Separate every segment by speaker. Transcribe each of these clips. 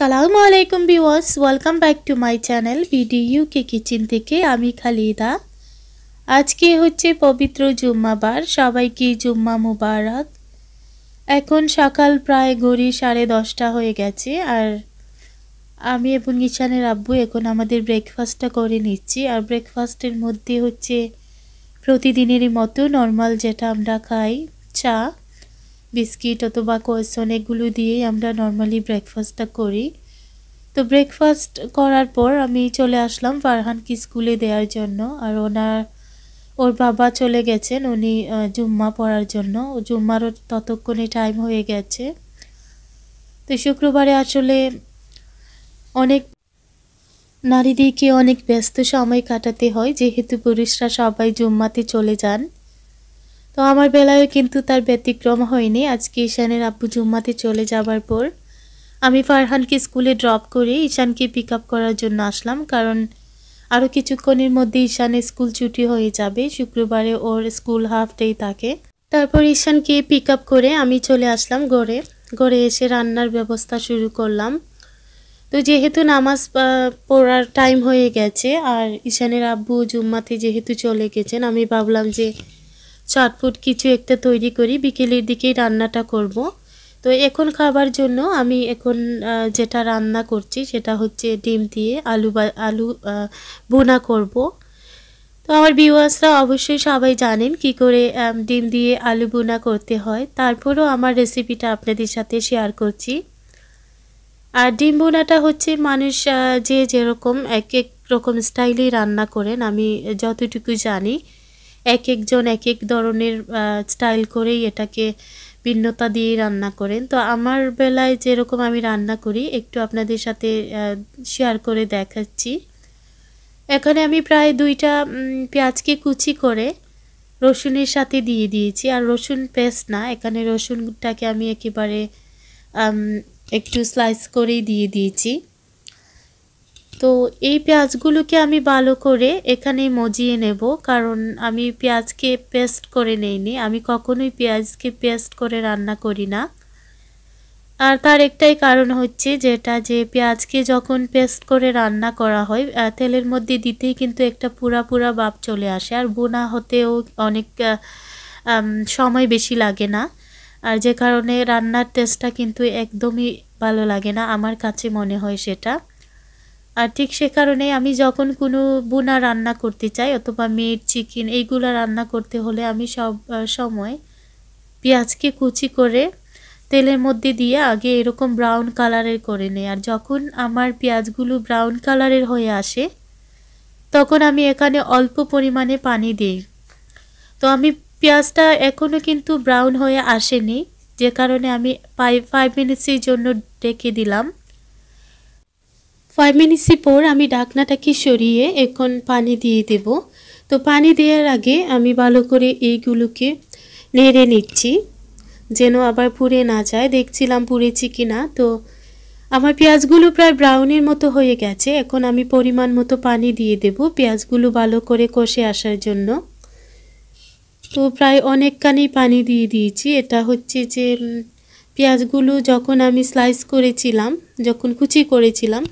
Speaker 1: সালামু আলাইকুম viewers welcome back to my channel BD K kitchen থেকে আমি খালিদা আজকে হচ্ছে পবিত্র জুম্মাবার সবাইকে জুম্মা মুবারক এখন সকাল প্রায় ঘড়ি সাড়ে দশটা হয়ে গেছে আর আমি এবং ইশানের আব্বু এখন আমাদের ব্রেকফাস্টটা করে নিচ্ছি আর ব্রেকফাস্টের মধ্যে হচ্ছে প্রতিদিনেরই মতো নর্মাল যেটা আমরা খাই চা বিস্কিট অথবা কোয়েসন এগুলো দিয়েই আমরা নর্মালি ব্রেকফাস্টটা করি তো ব্রেকফাস্ট করার পর আমি চলে আসলাম ফারহানকে স্কুলে দেওয়ার জন্য আর ওনার ওর বাবা চলে গেছেন উনি জুম্মা পড়ার জন্য ও জুম্মারও ততক্ষণে টাইম হয়ে গেছে তো শুক্রবারে আসলে অনেক নারীদেরকে অনেক ব্যস্ত সময় কাটাতে হয় যেহেতু পুরুষরা সবাই জুম্মাতে চলে যান তো আমার বেলায়ও কিন্তু তার ব্যতিক্রম হয়নি আজকে ঈশানের আব্বু জুম্মাতে চলে যাবার পর আমি ফারহানকে স্কুলে ড্রপ করে ঈশানকে পিক আপ করার জন্য আসলাম কারণ আরও কিছুক্ষণের মধ্যে ঈশানের স্কুল ছুটি হয়ে যাবে শুক্রবারে ওর স্কুল হাফ ডে থাকে তারপর ঈশানকে পিক আপ করে আমি চলে আসলাম ঘরে ঘরে এসে রান্নার ব্যবস্থা শুরু করলাম তো যেহেতু নামাজ পড়ার টাইম হয়ে গেছে আর ঈশানের আব্বু জুম্মাতে যেহেতু চলে গেছেন আমি ভাবলাম যে চটপুট কিছু একটা তৈরি করি বিকেলের দিকেই রান্নাটা করব। তো এখন খাবার জন্য আমি এখন যেটা রান্না করছি সেটা হচ্ছে ডিম দিয়ে আলু বা আলু বোনা করব। তো আমার বিওয়াসরা অবশ্যই সবাই জানেন কি করে ডিম দিয়ে আলু বোনা করতে হয় তারপরও আমার রেসিপিটা আপনাদের সাথে শেয়ার করছি আর ডিম বোনাটা হচ্ছে মানুষ যে যেরকম এক এক রকম স্টাইলেই রান্না করেন আমি যতটুকু জানি এক একজন এক এক ধরনের স্টাইল করেই এটাকে ভিন্নতা দিয়ে রান্না করেন তো আমার বেলায় যেরকম আমি রান্না করি একটু আপনাদের সাথে শেয়ার করে দেখাচ্ছি এখানে আমি প্রায় দুইটা পেঁয়াজকে কুচি করে রসুনের সাথে দিয়ে দিয়েছি আর রসুন পেস্ট না এখানে রসুনটাকে আমি একেবারে একটু স্লাইস করেই দিয়ে দিয়েছি তো এই পেঁয়াজগুলোকে আমি ভালো করে এখানে মজিয়ে নেব কারণ আমি পেঁয়াজকে পেস্ট করে নেইনি আমি কখনোই পেঁয়াজকে পেস্ট করে রান্না করি না আর তার একটাই কারণ হচ্ছে যেটা যে পেঁয়াজকে যখন পেস্ট করে রান্না করা হয় তেলের মধ্যে দিতেই কিন্তু একটা পুরা পুরা বাপ চলে আসে আর বোনা হতেও অনেক সময় বেশি লাগে না আর যে কারণে রান্নার টেস্টটা কিন্তু একদমই ভালো লাগে না আমার কাছে মনে হয় সেটা আর ঠিক সে কারণে আমি যখন কোনো বোনা রান্না করতে চাই অথবা মিট চিকেন এইগুলো রান্না করতে হলে আমি সব সময় পেঁয়াজকে কুচি করে তেলের মধ্যে দিয়ে আগে এরকম ব্রাউন কালারের করে নেই আর যখন আমার পেঁয়াজগুলো ব্রাউন কালারের হয়ে আসে তখন আমি এখানে অল্প পরিমাণে পানি দিই তো আমি পেঁয়াজটা এখনও কিন্তু ব্রাউন হয়ে আসেনি যে কারণে আমি ফাইভ ফাইভ মিনিটসের জন্য ডেকে দিলাম ফাইভ মিনিটসের পর আমি ডাকনাটাকে সরিয়ে এখন পানি দিয়ে দেব তো পানি দেওয়ার আগে আমি ভালো করে এইগুলোকে নেড়ে নিচ্ছি যেন আবার পুড়ে না যায় দেখছিলাম পুড়েছি কি না তো আমার পেঁয়াজগুলো প্রায় ব্রাউনের মতো হয়ে গেছে এখন আমি পরিমাণ মতো পানি দিয়ে দেব পেঁয়াজগুলো ভালো করে কষে আসার জন্য তো প্রায় অনেকখানি পানি দিয়ে দিয়েছি এটা হচ্ছে যে পেঁয়াজগুলো যখন আমি স্লাইস করেছিলাম যখন কুচি করেছিলাম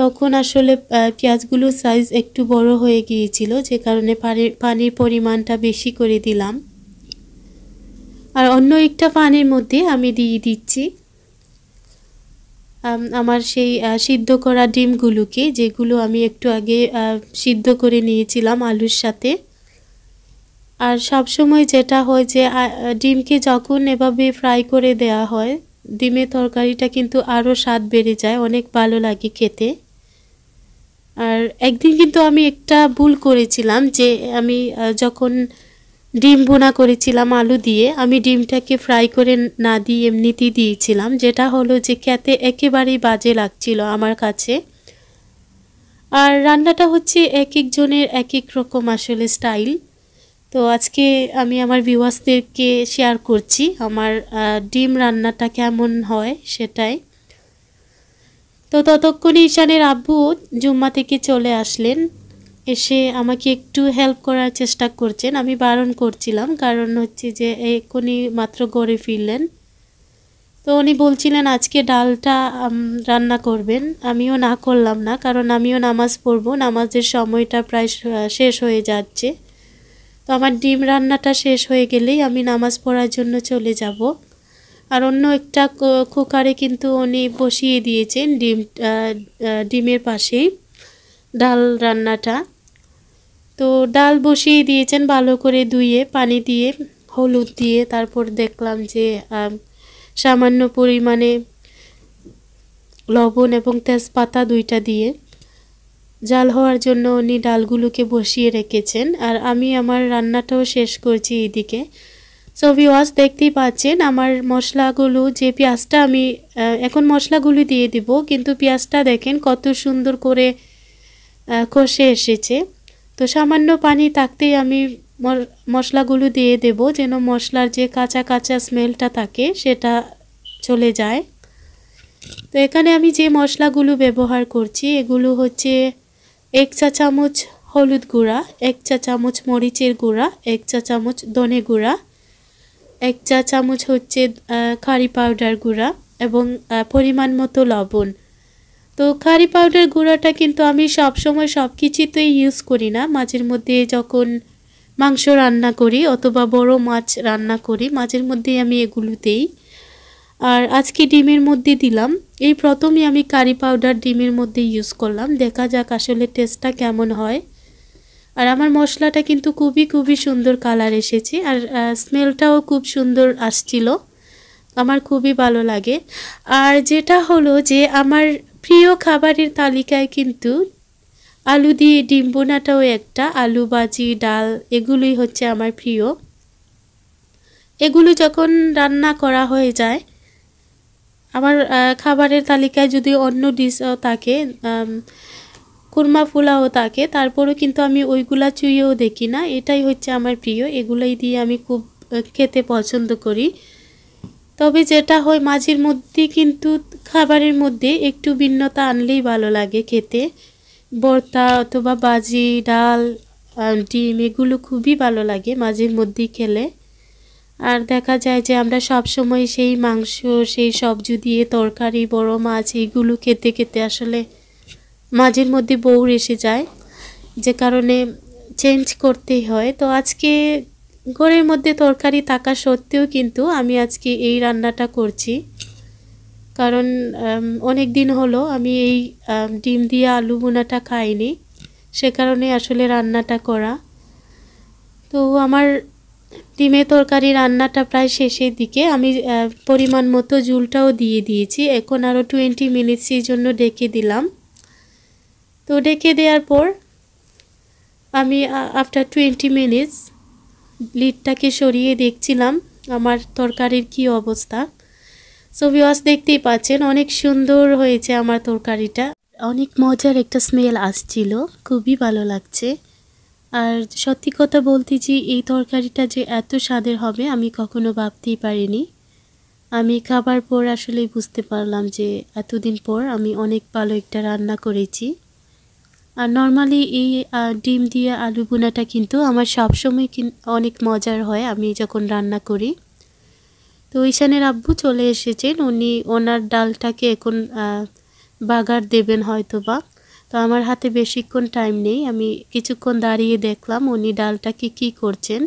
Speaker 1: তখন আসলে পেঁয়াজগুলো সাইজ একটু বড় হয়ে গিয়েছিল যে কারণে পানির পানির পরিমাণটা বেশি করে দিলাম আর অন্য একটা পানির মধ্যে আমি দিয়ে দিচ্ছি আমার সেই সিদ্ধ করা ডিমগুলোকে যেগুলো আমি একটু আগে সিদ্ধ করে নিয়েছিলাম আলুর সাথে আর সবসময় যেটা হয় যে ডিমকে যখন এভাবে ফ্রাই করে দেয়া হয় ডিমের তরকারিটা কিন্তু আরও স্বাদ বেড়ে যায় অনেক ভালো লাগে খেতে আর একদিন কিন্তু আমি একটা ভুল করেছিলাম যে আমি যখন ডিম ভোনা করেছিলাম আলু দিয়ে আমি ডিমটাকে ফ্রাই করে না দিয়ে এমনিতেই দিয়েছিলাম যেটা হলো যে খেতে একেবারেই বাজে লাগছিল আমার কাছে আর রান্নাটা হচ্ছে এক একজনের এক এক রকম আসলে স্টাইল তো আজকে আমি আমার ভিউয়ার্সদেরকে শেয়ার করছি আমার ডিম রান্নাটা কেমন হয় সেটাই তো ততক্ষণে ঈশানের আব্বু জুম্মা থেকে চলে আসলেন এসে আমাকে একটু হেল্প করার চেষ্টা করছেন আমি বারণ করছিলাম কারণ হচ্ছে যে এক্ষুনি মাত্র গড়ে ফিরলেন তো উনি বলছিলেন আজকে ডালটা রান্না করবেন আমিও না করলাম না কারণ আমিও নামাজ পড়বো নামাজের সময়টা প্রায় শেষ হয়ে যাচ্ছে তো আমার ডিম রান্নাটা শেষ হয়ে গেলেই আমি নামাজ পড়ার জন্য চলে যাব আর অন্য একটা কুকারে কিন্তু উনি বসিয়ে দিয়েছেন ডিম ডিমের পাশেই ডাল রান্নাটা তো ডাল বসিয়ে দিয়েছেন ভালো করে ধুয়ে পানি দিয়ে হলুদ দিয়ে তারপর দেখলাম যে সামান্য পরিমাণে লবণ এবং তেজপাতা দুইটা দিয়ে জাল হওয়ার জন্য উনি ডালগুলোকে বসিয়ে রেখেছেন আর আমি আমার রান্নাটাও শেষ করছি এইদিকে সো ভিওয়াস দেখতেই পাচ্ছেন আমার মশলাগুলো যে পেঁয়াজটা আমি এখন মশলাগুলি দিয়ে দিব কিন্তু পেঁয়াজটা দেখেন কত সুন্দর করে কষে এসেছে তো সামান্য পানি থাকতেই আমি মশলাগুলো দিয়ে দেব যেন মশলার যে কাঁচা কাঁচা স্মেলটা থাকে সেটা চলে যায় তো এখানে আমি যে মশলাগুলো ব্যবহার করছি এগুলো হচ্ছে এক চা চামচ হলুদ গুঁড়া এক চা চামচ মরিচের গুঁড়া এক চা চামচ ধনে গুঁড়া এক চা চামচ হচ্ছে কারি পাউডার গুঁড়া এবং পরিমাণ মতো লবণ তো কারি পাউডার গুঁড়াটা কিন্তু আমি সবসময় সব কিছুতেই ইউজ করি না মাঝের মধ্যে যখন মাংস রান্না করি অথবা বড় মাছ রান্না করি মাঝের মধ্যেই আমি এগুলো দিই আর আজকে ডিমের মধ্যে দিলাম এই প্রথমে আমি কারি পাউডার ডিমের মধ্যে ইউজ করলাম দেখা যাক আসলে টেস্টটা কেমন হয় আর আমার মশলাটা কিন্তু খুবই খুবই সুন্দর কালার এসেছে আর স্মেলটাও খুব সুন্দর আসছিল আমার খুবই ভালো লাগে আর যেটা হলো যে আমার প্রিয় খাবারের তালিকায় কিন্তু আলু দিয়ে ডিম বোনাটাও একটা আলু বাজি ডাল এগুলোই হচ্ছে আমার প্রিয় এগুলো যখন রান্না করা হয়ে যায় আমার খাবারের তালিকায় যদি অন্য ডিশও থাকে কুরমা পোলাও থাকে তারপরও কিন্তু আমি ওইগুলা চুইয়েও দেখি না এটাই হচ্ছে আমার প্রিয় এগুলাই দিয়ে আমি খুব খেতে পছন্দ করি তবে যেটা হয় মাঝের মধ্যে কিন্তু খাবারের মধ্যে একটু ভিন্নতা আনলেই ভালো লাগে খেতে বর্তা অথবা বাজি ডাল ডিম এগুলো খুবই ভালো লাগে মাঝের মধ্যেই খেলে আর দেখা যায় যে আমরা সব সময় সেই মাংস সেই সবজি দিয়ে তরকারি বড় মাছ এইগুলো খেতে খেতে আসলে মাঝের মধ্যে বউর এসে যায় যে কারণে চেঞ্জ করতেই হয় তো আজকে ঘরের মধ্যে তরকারি থাকা সত্ত্বেও কিন্তু আমি আজকে এই রান্নাটা করছি কারণ অনেক দিন হলো আমি এই ডিম দিয়ে আলু বোনাটা খাইনি সে কারণে আসলে রান্নাটা করা তো আমার ডিমে তরকারি রান্নাটা প্রায় শেষের দিকে আমি পরিমাণ মতো জুলটাও দিয়ে দিয়েছি এখন আরও টোয়েন্টি মিনিটসের জন্য ডেকে দিলাম তো ডেকে দেওয়ার পর আমি আফটার টোয়েন্টি মিনিটস লিডটাকে সরিয়ে দেখছিলাম আমার তরকারির কি অবস্থা সো ভিওয়াস দেখতেই পাচ্ছেন অনেক সুন্দর হয়েছে আমার তরকারিটা অনেক মজার একটা স্মেল আসছিল খুবই ভালো লাগছে আর সত্যি কথা বলতে যে এই তরকারিটা যে এত স্বাদের হবে আমি কখনো ভাবতেই পারিনি আমি খাবার পর আসলে বুঝতে পারলাম যে এতদিন পর আমি অনেক ভালো একটা রান্না করেছি আর নর্মালি এই ডিম দিয়ে আলু বোনাটা কিন্তু আমার সবসময় অনেক মজার হয় আমি যখন রান্না করি তো ঈশানের আব্বু চলে এসেছেন উনি ওনার ডালটাকে এখন বাগার দেবেন হয়তো বা তো আমার হাতে বেশিক্ষণ টাইম নেই আমি কিছুক্ষণ দাঁড়িয়ে দেখলাম উনি ডালটাকে কি করছেন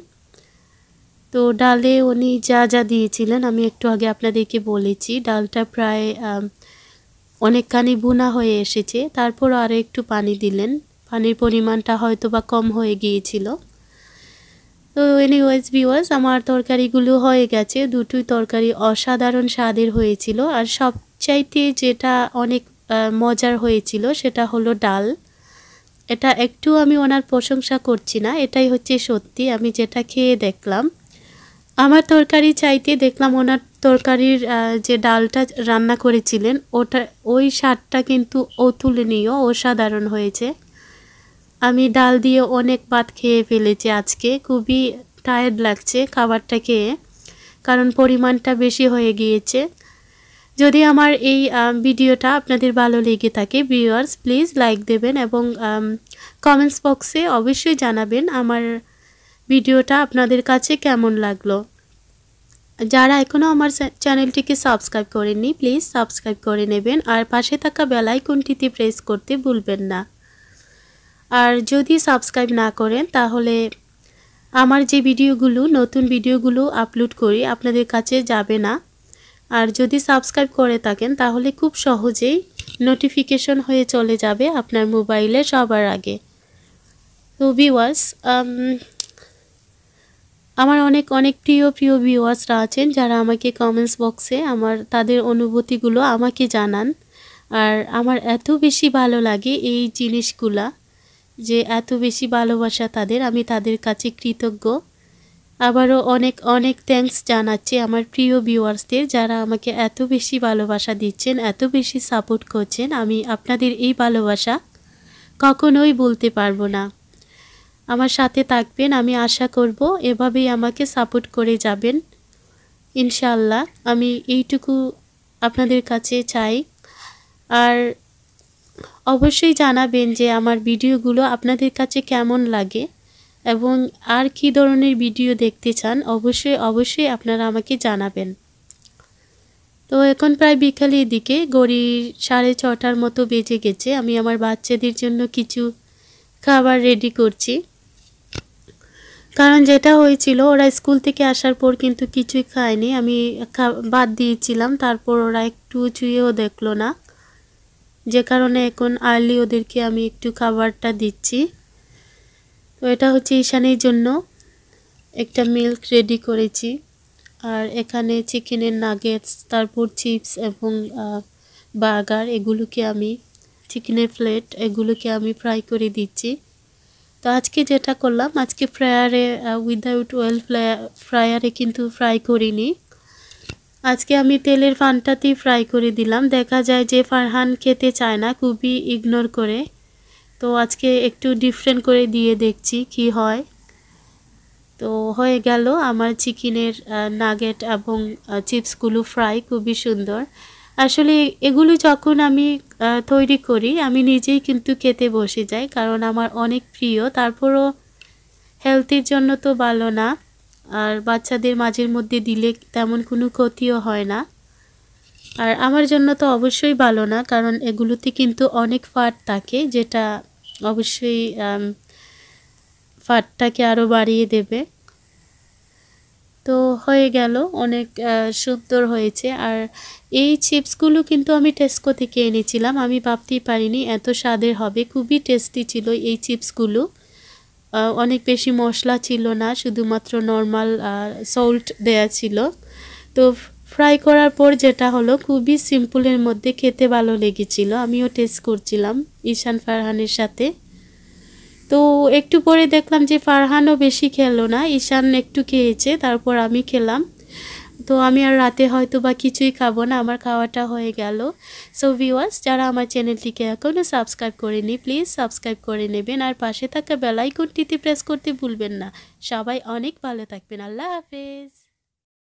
Speaker 1: তো ডালে উনি যা যা দিয়েছিলেন আমি একটু আগে আপনাদেরকে বলেছি ডালটা প্রায় অনেকখানি বোনা হয়ে এসেছে তারপর আরও একটু পানি দিলেন পানির পরিমাণটা হয়তো বা কম হয়ে গিয়েছিল তো এনিওয়েজ বিওয়াজ আমার তরকারিগুলো হয়ে গেছে দুটোই তরকারি অসাধারণ স্বাদের হয়েছিল আর সবচাইতে যেটা অনেক মজার হয়েছিল সেটা হলো ডাল এটা একটু আমি ওনার প্রশংসা করছি না এটাই হচ্ছে সত্যি আমি যেটা খেয়ে দেখলাম আমার তরকারি চাইতে দেখলাম ওনার তরকারির যে ডালটা রান্না করেছিলেন ওটা ওই স্বাদটা কিন্তু অতুলনীয় অসাধারণ হয়েছে আমি ডাল দিয়ে অনেক ভাত খেয়ে ফেলেছি আজকে খুবই টায়ার্ড লাগছে খাবারটা খেয়ে কারণ পরিমাণটা বেশি হয়ে গিয়েছে যদি আমার এই ভিডিওটা আপনাদের ভালো লেগে থাকে ভিউয়ার্স প্লিজ লাইক দেবেন এবং কমেন্টস বক্সে অবশ্যই জানাবেন আমার ভিডিওটা আপনাদের কাছে কেমন লাগলো যারা এখনও আমার চ্যানেলটিকে সাবস্ক্রাইব করেননি প্লিজ সাবস্ক্রাইব করে নেবেন আর পাশে থাকা বেলাইকনটিতে প্রেস করতে ভুলবেন না আর যদি সাবস্ক্রাইব না করেন তাহলে আমার যে ভিডিওগুলো নতুন ভিডিওগুলো আপলোড করি আপনাদের কাছে যাবে না আর যদি সাবস্ক্রাইব করে থাকেন তাহলে খুব সহজেই নোটিফিকেশন হয়ে চলে যাবে আপনার মোবাইলে সবার আগে তো ভিওয়ার্স আমার অনেক অনেক প্রিয় প্রিয় ভিওয়ার্সরা আছেন যারা আমাকে কমেন্টস বক্সে আমার তাদের অনুভূতিগুলো আমাকে জানান আর আমার এত বেশি ভালো লাগে এই জিনিসগুলা যে এত বেশি ভালোবাসা তাদের আমি তাদের কাছে কৃতজ্ঞ আবারও অনেক অনেক থ্যাংকস জানাচ্ছি আমার প্রিয় ভিওয়ার্সদের যারা আমাকে এত বেশি ভালোবাসা দিচ্ছেন এত বেশি সাপোর্ট করছেন আমি আপনাদের এই ভালোবাসা কখনোই বলতে পারবো না আমার সাথে থাকবেন আমি আশা করব এভাবেই আমাকে সাপোর্ট করে যাবেন ইনশাল্লাহ আমি এইটুকু আপনাদের কাছে চাই আর অবশ্যই জানাবেন যে আমার ভিডিওগুলো আপনাদের কাছে কেমন লাগে এবং আর কি ধরনের ভিডিও দেখতে চান অবশ্যই অবশ্যই আপনারা আমাকে জানাবেন তো এখন প্রায় বিকালের দিকে গড়ি সাড়ে ছটার মতো বেজে গেছে আমি আমার বাচ্চাদের জন্য কিছু খাবার রেডি করছি কারণ যেটা হয়েছিল ওরা স্কুল থেকে আসার পর কিন্তু কিছুই খায়নি আমি বাদ দিয়েছিলাম তারপর ওরা একটু চুইয়েও দেখলো না যে কারণে এখন আর্লি ওদেরকে আমি একটু খাবারটা দিচ্ছি তো এটা হচ্ছে ঈশানের জন্য একটা মিল্ক রেডি করেছি আর এখানে চিকেনের নাগেটস তারপর চিপস এবং বার্গার এগুলোকে আমি চিকেনের প্লেট এগুলোকে আমি ফ্রাই করে দিচ্ছি তো আজকে যেটা করলাম আজকে ফ্রায়ারে উইদাউট অয়েল ফ্রায়ারে কিন্তু ফ্রাই করিনি আজকে আমি তেলের ফানটাতেই ফ্রাই করে দিলাম দেখা যায় যে ফারহান খেতে চায় না খুবই ইগনোর করে তো আজকে একটু ডিফারেন্ট করে দিয়ে দেখছি কি হয় তো হয়ে গেল আমার চিকেনের নাগেট এবং চিপসগুলো ফ্রাই খুবই সুন্দর আসলে এগুলো যখন আমি তৈরি করি আমি নিজেই কিন্তু খেতে বসে যাই কারণ আমার অনেক প্রিয় তারপরও হেলথের জন্য তো ভালো না আর বাচ্চাদের মাঝের মধ্যে দিলে তেমন কোনো ক্ষতিও হয় না আর আমার জন্য তো অবশ্যই ভালো না কারণ এগুলোতে কিন্তু অনেক ফাট থাকে যেটা অবশ্যই ফাটটাকে আরও বাড়িয়ে দেবে তো হয়ে গেল অনেক সুন্দর হয়েছে আর এই চিপসগুলো কিন্তু আমি টেস্কো থেকে এনেছিলাম আমি ভাবতেই পারিনি এত স্বাদের হবে খুবই টেস্টি ছিল এই চিপসগুলো অনেক বেশি মশলা ছিল না শুধুমাত্র নর্মাল সল্ট দেয়া ছিল তো ফ্রাই করার পর যেটা হলো খুবই সিম্পলের মধ্যে খেতে ভালো লেগেছিল আমিও টেস্ট করছিলাম ঈশান ফারহানের সাথে তো একটু পরে দেখলাম যে ফারহানও বেশি খেলো না ঈশান একটু খেয়েছে তারপর আমি খেলাম তো আমি আর রাতে হয়তো বা কিছুই খাবো না আমার খাওয়াটা হয়ে গেল সো ভিওয়ার্স যারা আমার চ্যানেলটিকে এখনও সাবস্ক্রাইব করেনি প্লিজ সাবস্ক্রাইব করে নেবেন আর পাশে থাকা বেলাইকনটিতে প্রেস করতে ভুলবেন না সবাই অনেক ভালো থাকবেন আল্লাহ হাফেজ